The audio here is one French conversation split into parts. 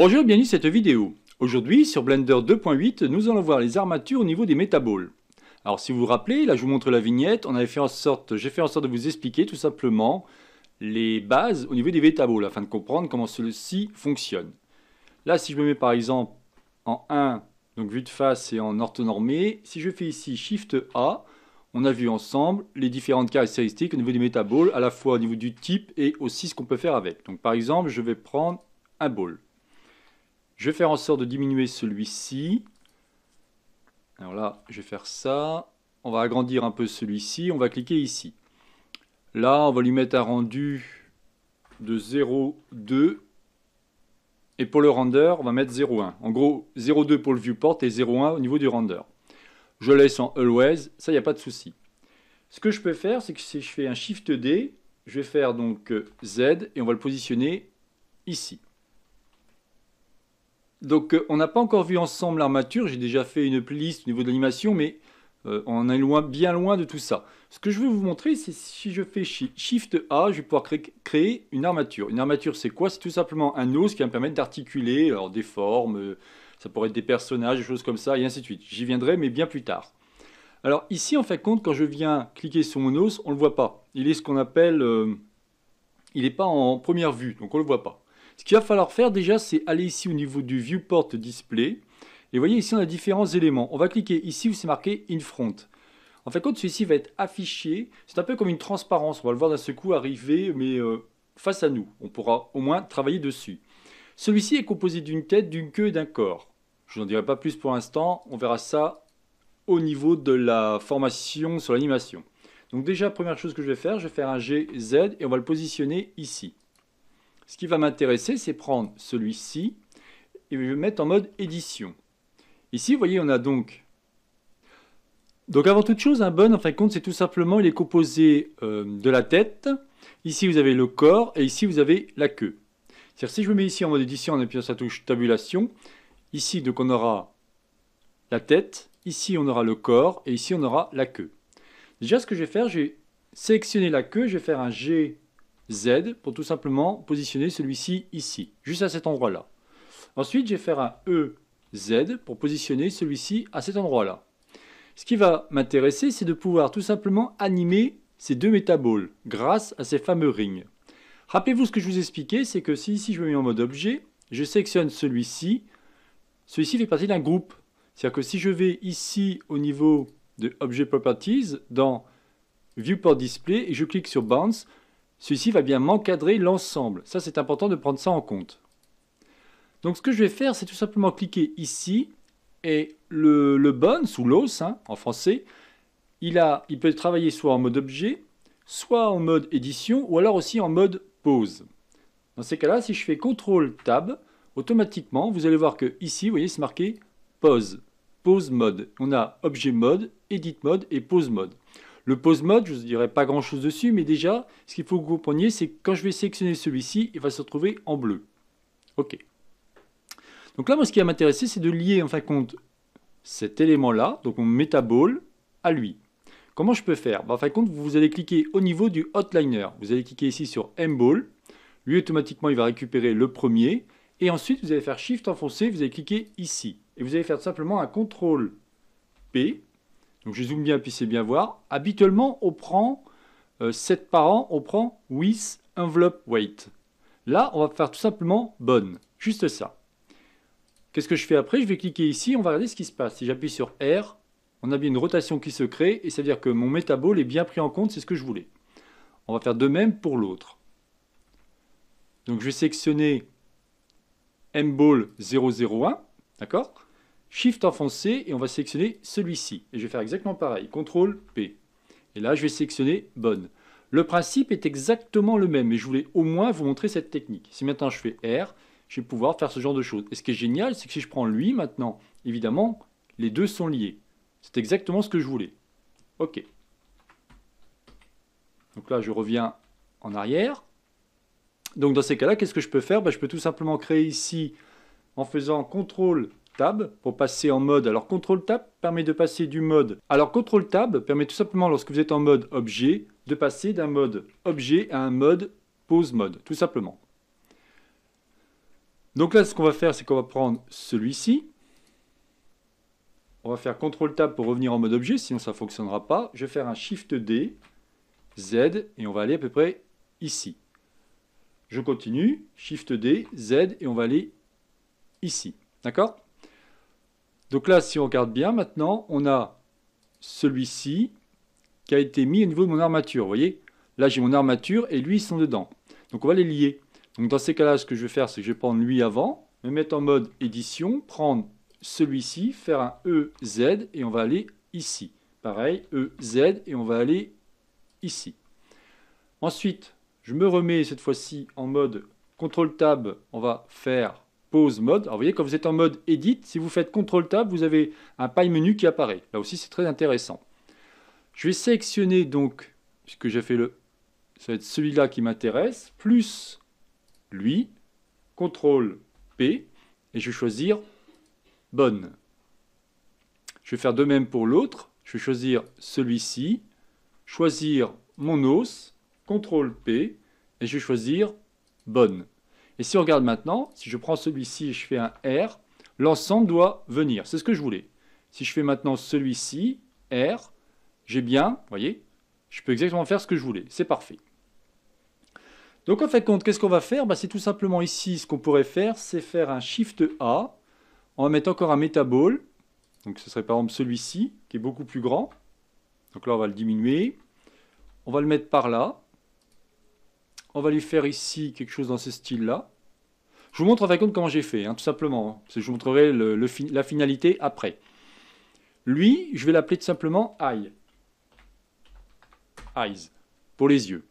Bonjour et bienvenue dans cette vidéo. Aujourd'hui, sur Blender 2.8, nous allons voir les armatures au niveau des métaboles. Alors si vous vous rappelez, là je vous montre la vignette, on avait fait en sorte, j'ai fait en sorte de vous expliquer tout simplement les bases au niveau des métaboles, afin de comprendre comment celui-ci fonctionne. Là si je me mets par exemple en 1, donc vue de face et en orthonormé, si je fais ici Shift A, on a vu ensemble les différentes caractéristiques au niveau des métaboles, à la fois au niveau du type et aussi ce qu'on peut faire avec. Donc par exemple, je vais prendre un ball. Je vais faire en sorte de diminuer celui-ci. Alors là, je vais faire ça. On va agrandir un peu celui-ci. On va cliquer ici. Là, on va lui mettre un rendu de 0,2. Et pour le render, on va mettre 0,1. En gros, 0,2 pour le viewport et 0,1 au niveau du render. Je laisse en always, ça, il n'y a pas de souci. Ce que je peux faire, c'est que si je fais un Shift D, je vais faire donc euh, Z et on va le positionner ici. Donc euh, on n'a pas encore vu ensemble l'armature, j'ai déjà fait une playlist au niveau de l'animation, mais euh, on est loin, bien loin de tout ça. Ce que je veux vous montrer, c'est si je fais Shift A, je vais pouvoir créer une armature. Une armature, c'est quoi C'est tout simplement un os qui va me permettre d'articuler des formes, euh, ça pourrait être des personnages, des choses comme ça, et ainsi de suite. J'y viendrai, mais bien plus tard. Alors ici, en fait, compte, quand je viens cliquer sur mon os, on ne le voit pas. Il est ce qu'on appelle... il n'est pas en première vue, donc on ne le voit pas. Ce qu'il va falloir faire déjà, c'est aller ici au niveau du Viewport Display. Et vous voyez ici, on a différents éléments. On va cliquer ici où c'est marqué In Front. En fait, quand celui-ci va être affiché, c'est un peu comme une transparence. On va le voir d'un seul coup arriver, mais euh, face à nous. On pourra au moins travailler dessus. Celui-ci est composé d'une tête, d'une queue et d'un corps. Je n'en dirai pas plus pour l'instant. On verra ça au niveau de la formation sur l'animation. Donc déjà, première chose que je vais faire, je vais faire un GZ et on va le positionner ici. Ce qui va m'intéresser, c'est prendre celui-ci et je le mettre en mode édition. Ici, vous voyez, on a donc... Donc avant toute chose, un bon, en fin de compte, c'est tout simplement, il est composé euh, de la tête. Ici, vous avez le corps et ici, vous avez la queue. C'est-à-dire, si je me mets ici en mode édition en appuyant sur la touche tabulation, ici, donc on aura la tête, ici, on aura le corps et ici, on aura la queue. Déjà, ce que je vais faire, je vais sélectionner la queue, je vais faire un G Z pour tout simplement positionner celui-ci ici, juste à cet endroit-là. Ensuite, je vais faire un E, Z pour positionner celui-ci à cet endroit-là. Ce qui va m'intéresser, c'est de pouvoir tout simplement animer ces deux métaboles grâce à ces fameux rings. Rappelez-vous ce que je vous expliquais, c'est que si ici je me mets en mode objet, je sélectionne celui-ci, celui-ci fait partie d'un groupe. C'est-à-dire que si je vais ici au niveau de Object Properties, dans Viewport Display, et je clique sur Bounce, celui-ci va bien m'encadrer l'ensemble. Ça, c'est important de prendre ça en compte. Donc, ce que je vais faire, c'est tout simplement cliquer ici. Et le, le sous ou l'os hein, en français, il, a, il peut travailler soit en mode objet, soit en mode édition, ou alors aussi en mode pause. Dans ces cas-là, si je fais CTRL Tab, automatiquement, vous allez voir que ici, vous voyez, c'est marqué pause, pause mode. On a objet mode, edit mode et pause mode. Le pose mode, je ne dirais pas grand chose dessus, mais déjà, ce qu'il faut que vous compreniez, c'est que quand je vais sélectionner celui-ci, il va se retrouver en bleu. OK. Donc là, moi, ce qui va m'intéresser, c'est de lier, en fin de compte, cet élément-là, donc mon metaball, à lui. Comment je peux faire bah, En fin de compte, vous allez cliquer au niveau du hotliner. Vous allez cliquer ici sur mball. Lui, automatiquement, il va récupérer le premier. Et ensuite, vous allez faire Shift enfoncé, vous allez cliquer ici. Et vous allez faire tout simplement un CTRL P donc je zoome bien, puissiez bien voir. Habituellement, on prend 7 euh, par an, on prend with envelope weight. Là, on va faire tout simplement bonne, juste ça. Qu'est-ce que je fais après Je vais cliquer ici, on va regarder ce qui se passe. Si j'appuie sur R, on a bien une rotation qui se crée, et ça veut dire que mon métabole est bien pris en compte, c'est ce que je voulais. On va faire de même pour l'autre. Donc je vais sélectionner mball 001, d'accord Shift enfoncé et on va sélectionner celui-ci. Et je vais faire exactement pareil. CTRL P. Et là, je vais sélectionner bonne. Le principe est exactement le même, mais je voulais au moins vous montrer cette technique. Si maintenant je fais R, je vais pouvoir faire ce genre de choses. Et ce qui est génial, c'est que si je prends lui maintenant, évidemment, les deux sont liés. C'est exactement ce que je voulais. OK. Donc là, je reviens en arrière. Donc dans ces cas-là, qu'est-ce que je peux faire ben, Je peux tout simplement créer ici, en faisant CTRL pour passer en mode. Alors CTRL Tab permet de passer du mode. Alors CTRL Tab permet tout simplement lorsque vous êtes en mode objet de passer d'un mode objet à un mode pose mode tout simplement. Donc là ce qu'on va faire c'est qu'on va prendre celui-ci. On va faire CTRL Tab pour revenir en mode objet sinon ça ne fonctionnera pas. Je vais faire un SHIFT D, Z et on va aller à peu près ici. Je continue, SHIFT D, Z et on va aller ici. D'accord donc là, si on regarde bien maintenant, on a celui-ci qui a été mis au niveau de mon armature. Vous voyez Là, j'ai mon armature et lui, ils sont dedans. Donc on va les lier. Donc dans ces cas-là, ce que je vais faire, c'est que je vais prendre lui avant, me mettre en mode édition, prendre celui-ci, faire un EZ et on va aller ici. Pareil, EZ et on va aller ici. Ensuite, je me remets cette fois-ci en mode CTRL-TAB, on va faire Pose mode. Alors vous voyez, quand vous êtes en mode edit, si vous faites CTRL Tab, vous avez un paille menu qui apparaît. Là aussi, c'est très intéressant. Je vais sélectionner donc, puisque j'ai fait le... Ça va être celui-là qui m'intéresse, plus lui, CTRL P, et je vais choisir bonne. Je vais faire de même pour l'autre. Je vais choisir celui-ci, choisir mon os, CTRL P, et je vais choisir bonne. Et si on regarde maintenant, si je prends celui-ci et je fais un R, l'ensemble doit venir. C'est ce que je voulais. Si je fais maintenant celui-ci, R, j'ai bien, vous voyez, je peux exactement faire ce que je voulais. C'est parfait. Donc en fait, compte, qu'est-ce qu'on va faire bah, C'est tout simplement ici, ce qu'on pourrait faire, c'est faire un Shift A. On va mettre encore un métabole. Donc ce serait par exemple celui-ci, qui est beaucoup plus grand. Donc là, on va le diminuer. On va le mettre par là on va lui faire ici quelque chose dans ce style-là. Je vous montre en fin de compte comment j'ai fait, hein, tout simplement. Hein. Je vous montrerai la finalité après. Lui, je vais l'appeler tout simplement Eye. Eyes, pour les yeux.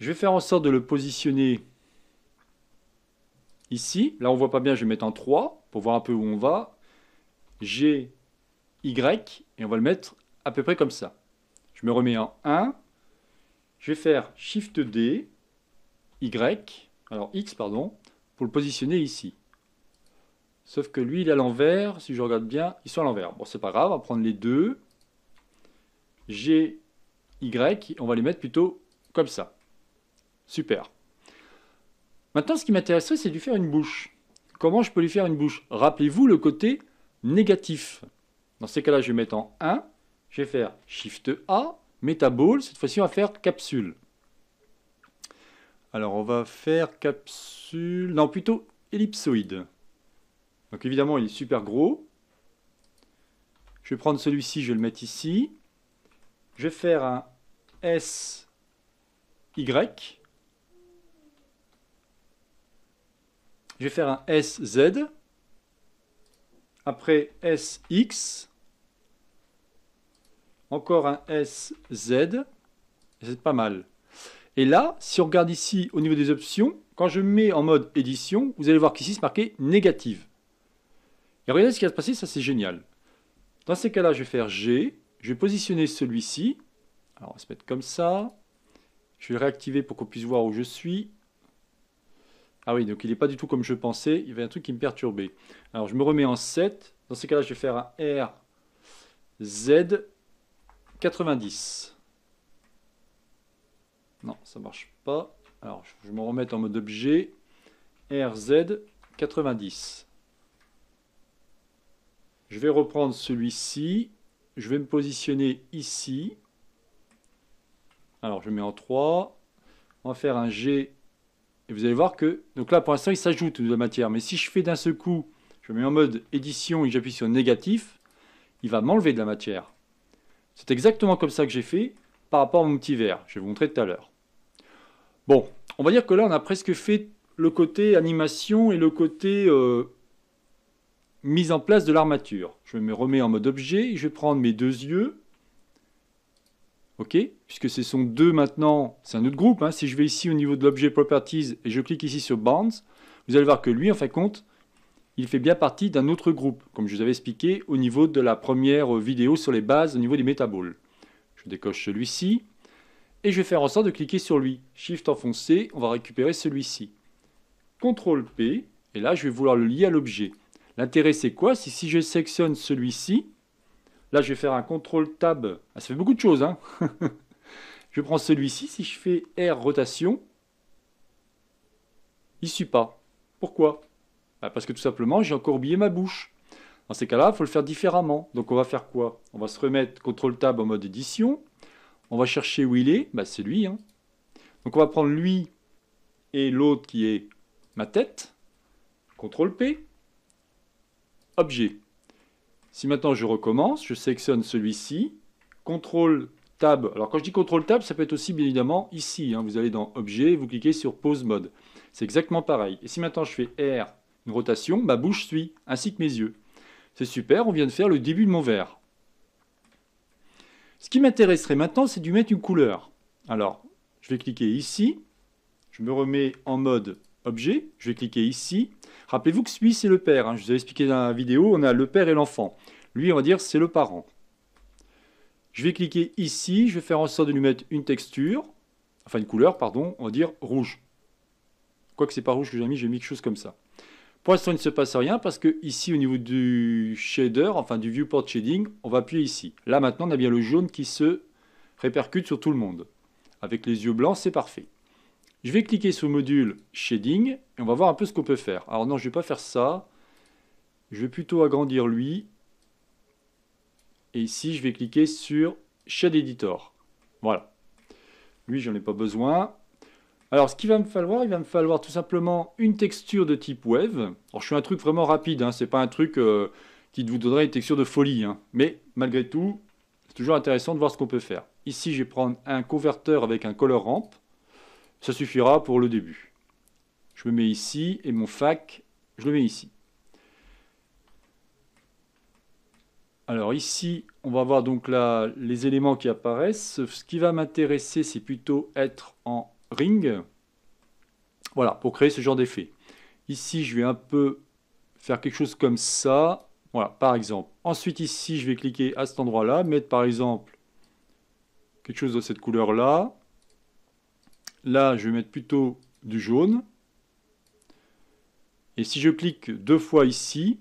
Je vais faire en sorte de le positionner ici. Là, on ne voit pas bien, je vais mettre en 3 pour voir un peu où on va. J'ai Y, et on va le mettre à peu près comme ça. Je me remets en 1. Je vais faire Shift D. Y, alors X, pardon, pour le positionner ici. Sauf que lui, il est à l'envers. Si je regarde bien, il sont à l'envers. Bon, c'est pas grave, on va prendre les deux. G, Y, on va les mettre plutôt comme ça. Super. Maintenant, ce qui m'intéresserait, c'est de lui faire une bouche. Comment je peux lui faire une bouche Rappelez-vous le côté négatif. Dans ces cas-là, je vais mettre en 1. Je vais faire Shift A, Metaball. Cette fois-ci, on va faire capsule. Alors, on va faire capsule... Non, plutôt ellipsoïde. Donc, évidemment, il est super gros. Je vais prendre celui-ci, je vais le mettre ici. Je vais faire un S, Je vais faire un SZ. Après SX. Encore un SZ. C'est pas mal. Et là, si on regarde ici au niveau des options, quand je mets en mode édition, vous allez voir qu'ici c'est marqué négative. Et regardez ce qui va se passer, ça c'est génial. Dans ces cas-là, je vais faire G, je vais positionner celui-ci. Alors on va se mettre comme ça. Je vais réactiver pour qu'on puisse voir où je suis. Ah oui, donc il n'est pas du tout comme je pensais, il y avait un truc qui me perturbait. Alors je me remets en 7. Dans ces cas-là, je vais faire un R Z 90. Non, ça marche pas. Alors, je vais me remettre en mode objet. RZ90. Je vais reprendre celui-ci. Je vais me positionner ici. Alors, je mets en 3. On va faire un G. Et vous allez voir que... Donc là, pour l'instant, il s'ajoute de la matière. Mais si je fais d'un seul coup, je mets en mode édition et j'appuie sur négatif, il va m'enlever de la matière. C'est exactement comme ça que j'ai fait par rapport à mon petit verre. Je vais vous montrer tout à l'heure. Bon, on va dire que là, on a presque fait le côté animation et le côté euh, mise en place de l'armature. Je me remets en mode objet, je vais prendre mes deux yeux. OK Puisque ce sont deux maintenant, c'est un autre groupe. Hein. Si je vais ici au niveau de l'objet Properties et je clique ici sur Bounds, vous allez voir que lui, en fin compte, il fait bien partie d'un autre groupe, comme je vous avais expliqué au niveau de la première euh, vidéo sur les bases, au niveau des métaboles. Je décoche celui-ci et je vais faire en sorte de cliquer sur lui. Shift enfoncé, on va récupérer celui-ci. CTRL P, et là je vais vouloir le lier à l'objet. L'intérêt c'est quoi si je sélectionne celui-ci, là je vais faire un CTRL Tab, ah, ça fait beaucoup de choses, hein Je prends celui-ci, si je fais R rotation, il ne suit pas. Pourquoi bah, Parce que tout simplement j'ai encore oublié ma bouche. Dans ces cas-là, il faut le faire différemment. Donc on va faire quoi On va se remettre CTRL Tab en mode édition, on va chercher où il est, bah, c'est lui. Hein. Donc on va prendre lui et l'autre qui est ma tête. CTRL P. Objet. Si maintenant je recommence, je sélectionne celui-ci. CTRL Tab. Alors quand je dis CTRL Tab, ça peut être aussi bien évidemment ici. Hein. Vous allez dans Objet, vous cliquez sur Pause Mode. C'est exactement pareil. Et si maintenant je fais R, une rotation, ma bouche suit, ainsi que mes yeux. C'est super, on vient de faire le début de mon verre. Ce qui m'intéresserait maintenant, c'est d'y mettre une couleur. Alors, je vais cliquer ici, je me remets en mode objet, je vais cliquer ici. Rappelez-vous que celui, c'est le père. Hein. Je vous ai expliqué dans la vidéo, on a le père et l'enfant. Lui, on va dire, c'est le parent. Je vais cliquer ici, je vais faire en sorte de lui mettre une texture, enfin une couleur, pardon, on va dire rouge. Quoique ce n'est pas rouge que j'ai mis, j'ai mis quelque chose comme ça. Pour l'instant, il ne se passe rien parce que ici, au niveau du shader, enfin du viewport shading, on va appuyer ici. Là, maintenant, on a bien le jaune qui se répercute sur tout le monde. Avec les yeux blancs, c'est parfait. Je vais cliquer sur le module shading et on va voir un peu ce qu'on peut faire. Alors non, je ne vais pas faire ça. Je vais plutôt agrandir lui. Et ici, je vais cliquer sur Shade Editor. Voilà. Lui, je n'en ai pas besoin. Alors, ce qu'il va me falloir, il va me falloir tout simplement une texture de type wave. Alors, je suis un truc vraiment rapide, hein. Ce n'est pas un truc euh, qui vous donnerait une texture de folie. Hein. Mais malgré tout, c'est toujours intéressant de voir ce qu'on peut faire. Ici, je vais prendre un converteur avec un color ramp. Ça suffira pour le début. Je me mets ici et mon fac, je le mets ici. Alors ici, on va voir donc là les éléments qui apparaissent. Ce qui va m'intéresser, c'est plutôt être en ring. Voilà, pour créer ce genre d'effet. Ici, je vais un peu faire quelque chose comme ça. Voilà, par exemple. Ensuite, ici, je vais cliquer à cet endroit-là, mettre par exemple quelque chose de cette couleur-là. Là, je vais mettre plutôt du jaune. Et si je clique deux fois ici,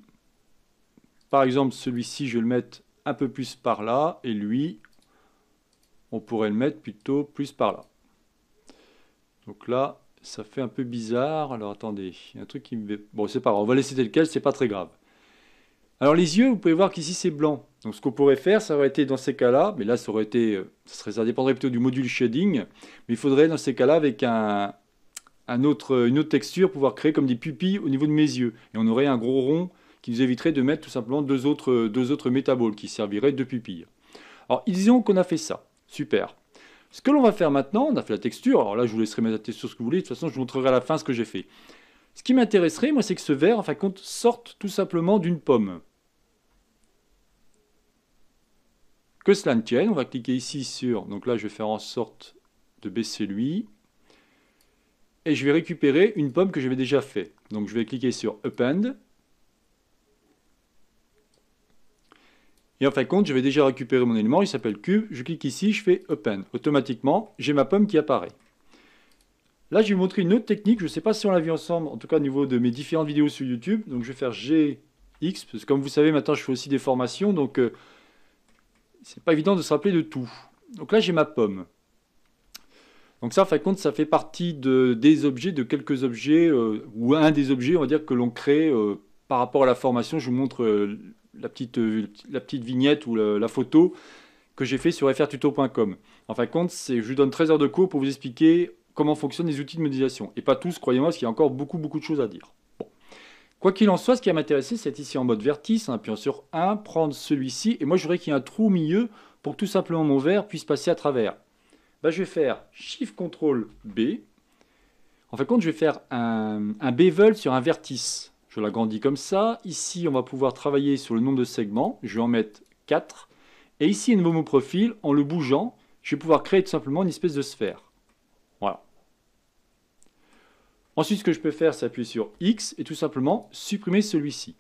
par exemple celui-ci, je vais le mettre un peu plus par là, et lui, on pourrait le mettre plutôt plus par là. Donc là, ça fait un peu bizarre. Alors attendez, il y a un truc qui me... Bon, c'est pas grave, on va laisser tel quel, c'est pas très grave. Alors les yeux, vous pouvez voir qu'ici c'est blanc. Donc ce qu'on pourrait faire, ça aurait été dans ces cas-là, mais là ça aurait été, euh, ça, dépendrait plutôt du module shading, mais il faudrait dans ces cas-là avec une autre texture pouvoir créer comme des pupilles au niveau de mes yeux. Et on aurait un gros rond qui nous éviterait de mettre tout simplement deux autres, deux autres métaboles qui serviraient de pupilles. Alors disons qu'on a fait ça, super. Ce que l'on va faire maintenant, on a fait la texture, alors là je vous laisserai mettre la texture ce que vous voulez, de toute façon je vous montrerai à la fin ce que j'ai fait. Ce qui m'intéresserait, moi, c'est que ce verre, sorte tout simplement d'une pomme. Que cela ne tienne, on va cliquer ici sur, donc là je vais faire en sorte de baisser lui, et je vais récupérer une pomme que j'avais déjà fait. Donc je vais cliquer sur Append, Et en fin de compte, je vais déjà récupérer mon élément, il s'appelle cube, je clique ici, je fais open. Automatiquement, j'ai ma pomme qui apparaît. Là, je vais vous montrer une autre technique, je ne sais pas si on l'a vu ensemble, en tout cas au niveau de mes différentes vidéos sur YouTube. Donc je vais faire GX, parce que comme vous savez, maintenant je fais aussi des formations, donc euh, c'est pas évident de se rappeler de tout. Donc là, j'ai ma pomme. Donc ça, en fin de compte, ça fait partie des objets, de quelques objets, euh, ou un des objets, on va dire, que l'on crée euh, par rapport à la formation. Je vous montre la, petite, euh, la petite vignette ou la, photo que j'ai fait sur frtuto.com. En fin de compte, je vous donne 13 heures de cours pour vous expliquer comment fonctionnent les outils de modélisation. Et pas tous, croyez-moi, parce qu'il y a encore beaucoup, beaucoup de choses à dire. Bon. Quoi qu'il en soit, ce qui va m'intéresser, c'est ici en mode vertice, hein, en appuyant sur 1, prendre celui-ci, et moi je voudrais qu'il y ait un trou au milieu pour que tout simplement mon verre puisse passer à travers. Bah, je vais faire Shift CTRL B. En fin de compte, je vais faire un, un bevel sur un vertice. Je l'agrandis comme ça. Ici, on va pouvoir travailler sur le nombre de segments. Je vais en mettre 4. Et ici, un nouveau mot profil, en le bougeant, je vais pouvoir créer tout simplement une espèce de sphère. Voilà. Ensuite, ce que je peux faire, c'est appuyer sur X et tout simplement supprimer celui-ci.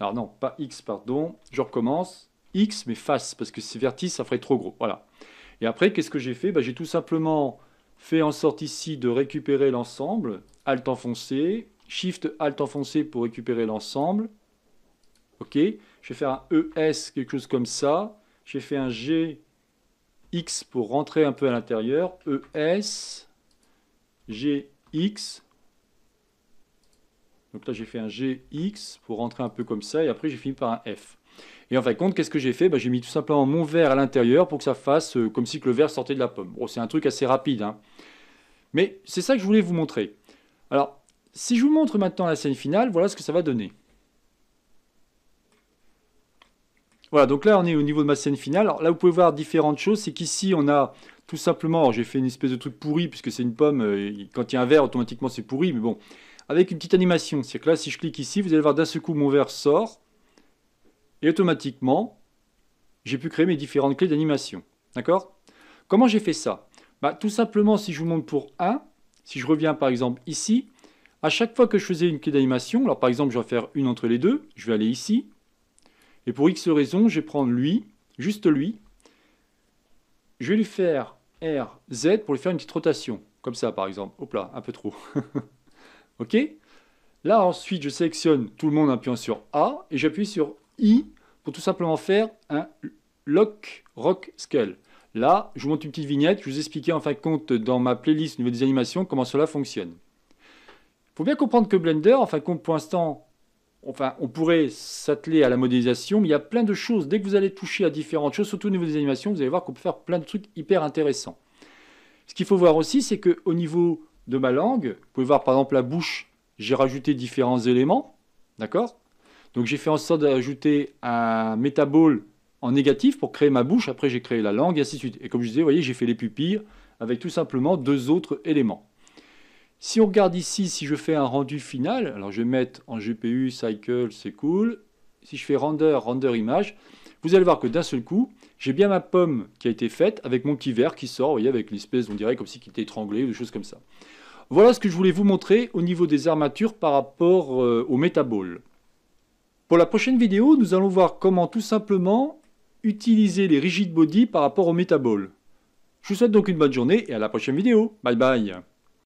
Alors non, pas X, pardon. Je recommence. X, mais face, parce que c'est vertice, ça ferait trop gros. Voilà. Et après, qu'est-ce que j'ai fait bah, J'ai tout simplement fait en sorte ici de récupérer l'ensemble, Alt enfoncé, Shift Alt enfoncé pour récupérer l'ensemble. OK. Je vais faire un ES, quelque chose comme ça. J'ai fait un GX pour rentrer un peu à l'intérieur. ES, GX. Donc là, j'ai fait un GX pour rentrer un peu comme ça. Et après, j'ai fini par un F. Et en fin de compte, qu'est-ce que j'ai fait bah, J'ai mis tout simplement mon verre à l'intérieur pour que ça fasse euh, comme si que le verre sortait de la pomme. Bon, c'est un truc assez rapide. Hein. Mais c'est ça que je voulais vous montrer. Alors, si je vous montre maintenant la scène finale, voilà ce que ça va donner. Voilà, donc là on est au niveau de ma scène finale. Alors là vous pouvez voir différentes choses. C'est qu'ici on a tout simplement, j'ai fait une espèce de truc pourri puisque c'est une pomme. Euh, et quand il y a un verre, automatiquement c'est pourri, mais bon. Avec une petite animation. C'est que là si je clique ici, vous allez voir d'un seul coup mon verre sort. Et automatiquement, j'ai pu créer mes différentes clés d'animation. D'accord Comment j'ai fait ça bah, Tout simplement si je vous montre pour 1, si je reviens par exemple ici, à chaque fois que je faisais une clé d'animation, alors par exemple, je vais faire une entre les deux, je vais aller ici, et pour X raison, je vais prendre lui, juste lui, je vais lui faire R, Z pour lui faire une petite rotation, comme ça par exemple, hop là, un peu trop, ok Là ensuite, je sélectionne tout le monde en appuyant sur A, et j'appuie sur I pour tout simplement faire un lock, rock, scale. Là, je vous montre une petite vignette, je vous expliquais en fin de compte dans ma playlist au niveau des animations comment cela fonctionne. Il faut bien comprendre que Blender, enfin, compte pour l'instant, enfin, on pourrait s'atteler à la modélisation, mais il y a plein de choses. Dès que vous allez toucher à différentes choses, surtout au niveau des animations, vous allez voir qu'on peut faire plein de trucs hyper intéressants. Ce qu'il faut voir aussi, c'est qu'au niveau de ma langue, vous pouvez voir par exemple la bouche, j'ai rajouté différents éléments, d'accord Donc j'ai fait en sorte d'ajouter un métabole en négatif pour créer ma bouche, après j'ai créé la langue, et ainsi de suite. Et comme je disais, vous voyez, j'ai fait les pupilles avec tout simplement deux autres éléments. Si on regarde ici, si je fais un rendu final, alors je vais mettre en GPU, cycle, c'est cool. Si je fais render, render image, vous allez voir que d'un seul coup, j'ai bien ma pomme qui a été faite avec mon petit verre qui sort, vous voyez, avec l'espèce, on dirait comme si qui était étranglé ou des choses comme ça. Voilà ce que je voulais vous montrer au niveau des armatures par rapport euh, au Pour la prochaine vidéo, nous allons voir comment tout simplement utiliser les rigid body par rapport au metaball. Je vous souhaite donc une bonne journée et à la prochaine vidéo. Bye bye